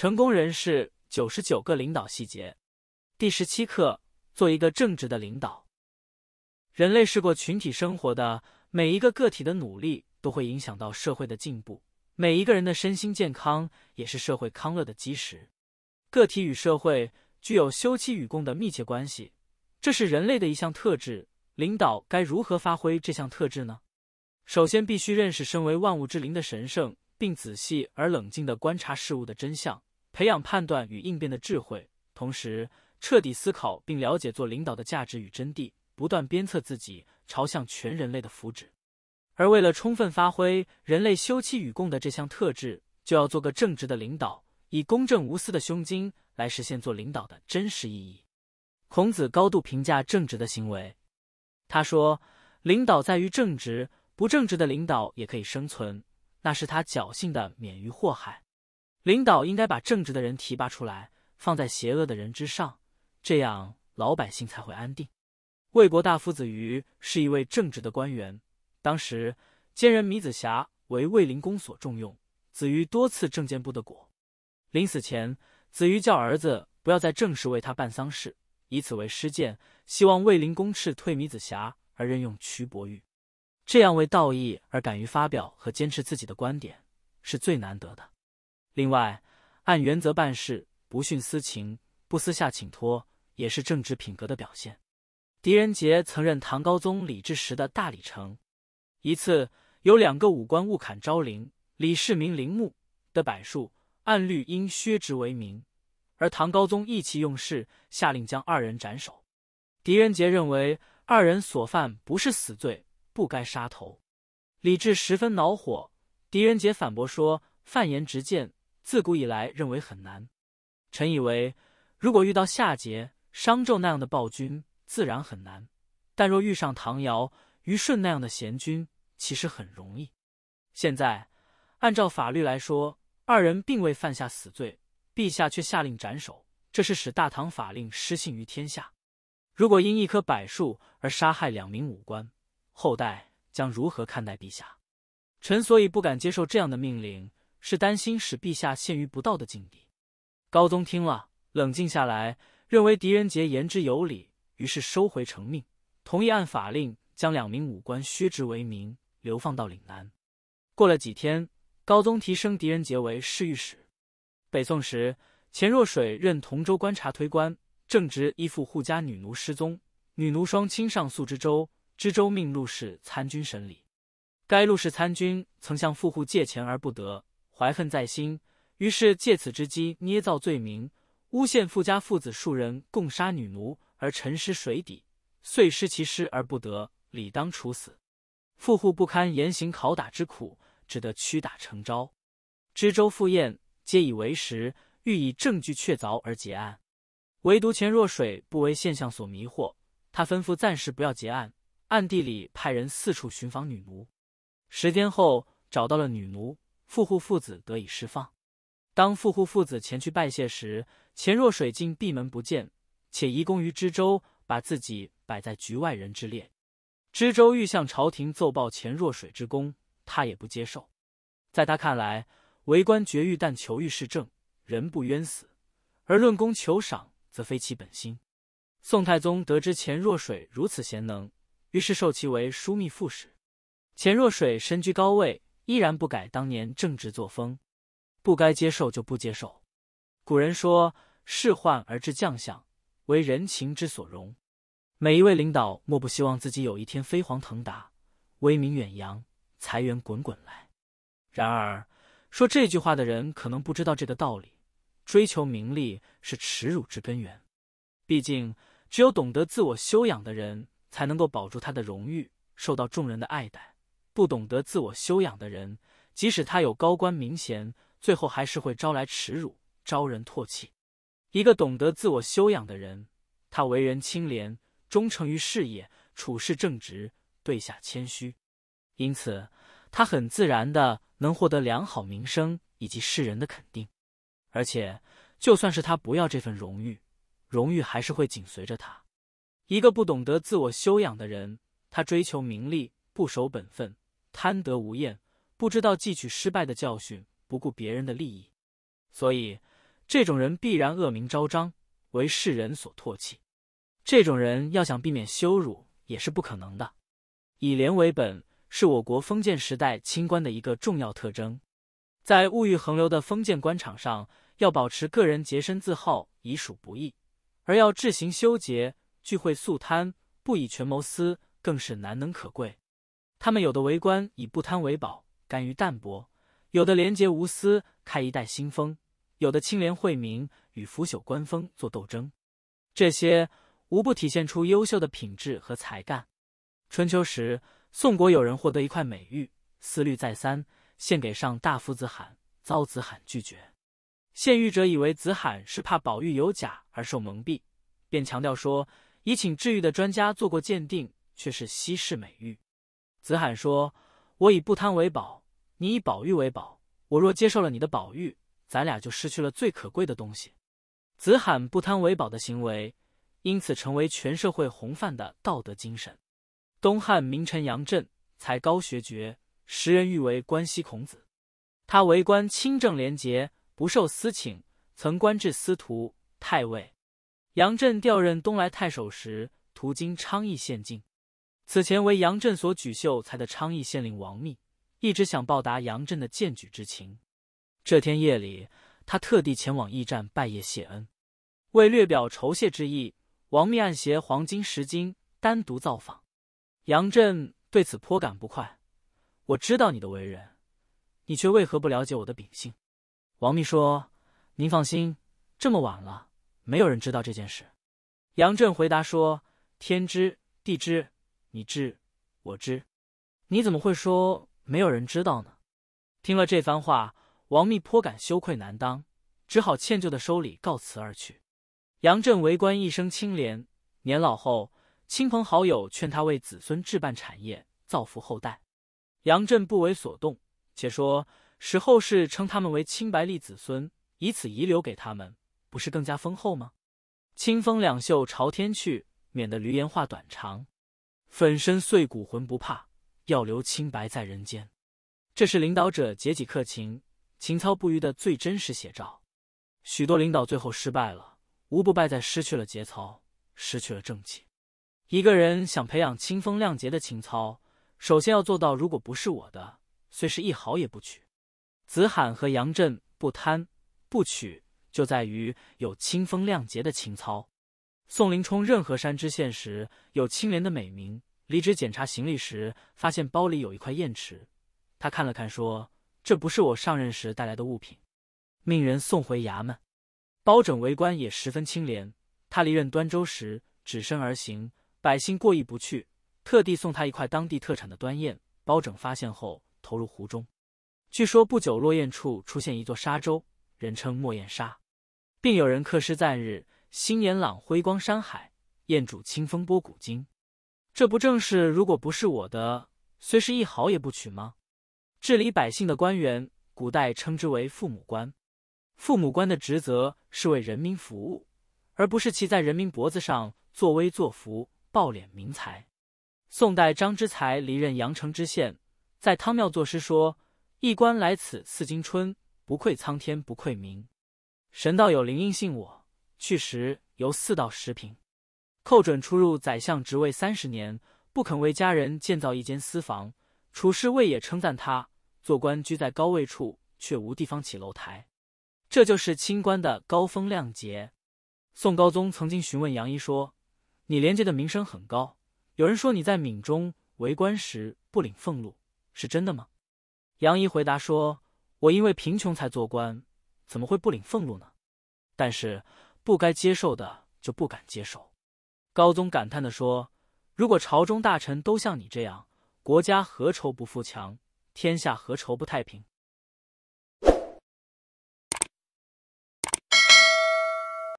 成功人士九十九个领导细节，第十七课：做一个正直的领导。人类是过群体生活的，每一个个体的努力都会影响到社会的进步。每一个人的身心健康也是社会康乐的基石。个体与社会具有休戚与共的密切关系，这是人类的一项特质。领导该如何发挥这项特质呢？首先，必须认识身为万物之灵的神圣，并仔细而冷静地观察事物的真相。培养判断与应变的智慧，同时彻底思考并了解做领导的价值与真谛，不断鞭策自己朝向全人类的福祉。而为了充分发挥人类休戚与共的这项特质，就要做个正直的领导，以公正无私的胸襟来实现做领导的真实意义。孔子高度评价正直的行为，他说：“领导在于正直，不正直的领导也可以生存，那是他侥幸的免于祸害。”领导应该把正直的人提拔出来，放在邪恶的人之上，这样老百姓才会安定。魏国大夫子瑜是一位正直的官员，当时奸人米子瑕为魏灵公所重用，子瑜多次政见不得果。临死前，子瑜叫儿子不要再正式为他办丧事，以此为尸谏，希望魏灵公斥退米子瑕而任用蘧伯玉。这样为道义而敢于发表和坚持自己的观点，是最难得的。另外，按原则办事，不徇私情，不私下请托，也是政治品格的表现。狄仁杰曾任唐高宗李治时的大理丞。一次，有两个武官误砍昭陵、李世民陵墓的柏树，按律应削职为民，而唐高宗意气用事，下令将二人斩首。狄仁杰认为二人所犯不是死罪，不该杀头。李治十分恼火，狄仁杰反驳说：“犯言直谏。”自古以来认为很难，臣以为，如果遇到夏桀、商纣那样的暴君，自然很难；但若遇上唐尧、虞舜那样的贤君，其实很容易。现在按照法律来说，二人并未犯下死罪，陛下却下令斩首，这是使大唐法令失信于天下。如果因一棵柏树而杀害两名武官，后代将如何看待陛下？臣所以不敢接受这样的命令。是担心使陛下陷于不道的境地。高宗听了，冷静下来，认为狄仁杰言之有理，于是收回成命，同意按法令将两名武官削职为民，流放到岭南。过了几天，高宗提升狄仁杰为侍御史。北宋时，钱若水任同州观察推官，正值一附户家女奴失踪，女奴双亲上诉知州，知州命陆氏参军审理。该陆氏参军曾向富户借钱而不得。怀恨在心，于是借此之机捏造罪名，诬陷富家父子数人共杀女奴而沉尸水底，遂失其尸而不得，理当处死。富户不堪严刑拷打之苦，只得屈打成招。知州赴宴皆以为实，欲以证据确凿而结案。唯独钱若水不为现象所迷惑，他吩咐暂时不要结案，暗地里派人四处寻访女奴。十天后，找到了女奴。富户父子得以释放。当富户父子前去拜谢时，钱若水竟闭门不见，且移功于知州，把自己摆在局外人之列。知州欲向朝廷奏报钱若水之功，他也不接受。在他看来，为官绝欲但求欲是正，人不冤死；而论功求赏，则非其本心。宋太宗得知钱若水如此贤能，于是授其为枢密副使。钱若水身居高位。依然不改当年正直作风，不该接受就不接受。古人说：“仕宦而知将相，为人情之所容。”每一位领导莫不希望自己有一天飞黄腾达，威名远扬，财源滚滚来。然而，说这句话的人可能不知道这个道理。追求名利是耻辱之根源。毕竟，只有懂得自我修养的人，才能够保住他的荣誉，受到众人的爱戴。不懂得自我修养的人，即使他有高官名衔，最后还是会招来耻辱，招人唾弃。一个懂得自我修养的人，他为人清廉，忠诚于事业，处事正直，对下谦虚，因此他很自然的能获得良好名声以及世人的肯定。而且，就算是他不要这份荣誉，荣誉还是会紧随着他。一个不懂得自我修养的人，他追求名利，不守本分。贪得无厌，不知道汲取失败的教训，不顾别人的利益，所以这种人必然恶名昭彰，为世人所唾弃。这种人要想避免羞辱也是不可能的。以廉为本是我国封建时代清官的一个重要特征。在物欲横流的封建官场上，要保持个人洁身自好已属不易，而要志行修洁，聚会肃贪，不以权谋私，更是难能可贵。他们有的为官以不贪为宝，甘于淡泊；有的廉洁无私，开一代新风；有的清廉惠民，与腐朽官风作斗争。这些无不体现出优秀的品质和才干。春秋时，宋国有人获得一块美玉，思虑再三，献给上大夫子罕，遭子罕拒绝。献玉者以为子罕是怕宝玉有假而受蒙蔽，便强调说：“已请治玉的专家做过鉴定，却是稀世美玉。”子罕说：“我以不贪为宝，你以宝玉为宝。我若接受了你的宝玉，咱俩就失去了最可贵的东西。”子罕不贪为宝的行为，因此成为全社会洪范的道德精神。东汉名臣杨震，才高学绝，时人誉为“关西孔子”。他为官清正廉洁，不受私请，曾官至司徒、太尉。杨震调任东莱太守时，途经昌邑县境。此前为杨震所举秀才的昌邑县令王密，一直想报答杨震的荐举之情。这天夜里，他特地前往驿站拜谒谢恩。为略表酬谢之意，王密暗携黄金十斤，单独造访。杨震对此颇感不快。我知道你的为人，你却为何不了解我的秉性？王密说：“您放心，这么晚了，没有人知道这件事。”杨震回答说：“天知地知。”你知我知，你怎么会说没有人知道呢？听了这番话，王密颇感羞愧难当，只好歉疚的收礼告辞而去。杨震为官一生清廉，年老后，亲朋好友劝他为子孙置办产业，造福后代，杨震不为所动，且说使后世称他们为清白吏子孙，以此遗留给他们，不是更加丰厚吗？清风两袖朝天去，免得驴言话短长。粉身碎骨魂不怕，要留清白在人间。这是领导者节己克勤、情操不渝的最真实写照。许多领导最后失败了，无不败在失去了节操，失去了正气。一个人想培养清风亮节的情操，首先要做到：如果不是我的，虽是一毫也不取。子罕和杨震不贪不取，就在于有清风亮节的情操。宋林冲任何山知县时有清廉的美名。离职检查行李时，发现包里有一块砚池，他看了看说：“这不是我上任时带来的物品。”命人送回衙门。包拯为官也十分清廉，他离任端州时只身而行，百姓过意不去，特地送他一块当地特产的端砚。包拯发现后投入湖中，据说不久落雁处出现一座沙洲，人称墨砚沙，并有人刻诗赞日。新颜朗辉光山海，宴主清风波古今。这不正是如果不是我的，虽是一毫也不取吗？治理百姓的官员，古代称之为父母官。父母官的职责是为人民服务，而不是骑在人民脖子上作威作福、暴敛民财。宋代张之才离任阳城知县，在汤庙作诗说：“一官来此似今春，不愧苍天不愧民。神道有灵应信我。”去时由四到十平，寇准出入宰相职位三十年，不肯为家人建造一间私房。处士魏也称赞他：做官居在高位处，却无地方起楼台，这就是清官的高风亮节。宋高宗曾经询问杨仪说：“你廉洁的名声很高，有人说你在闽中为官时不领俸禄，是真的吗？”杨仪回答说：“我因为贫穷才做官，怎么会不领俸禄呢？”但是。不该接受的就不敢接受，高宗感叹地说：“如果朝中大臣都像你这样，国家何愁不富强？天下何愁不太平？”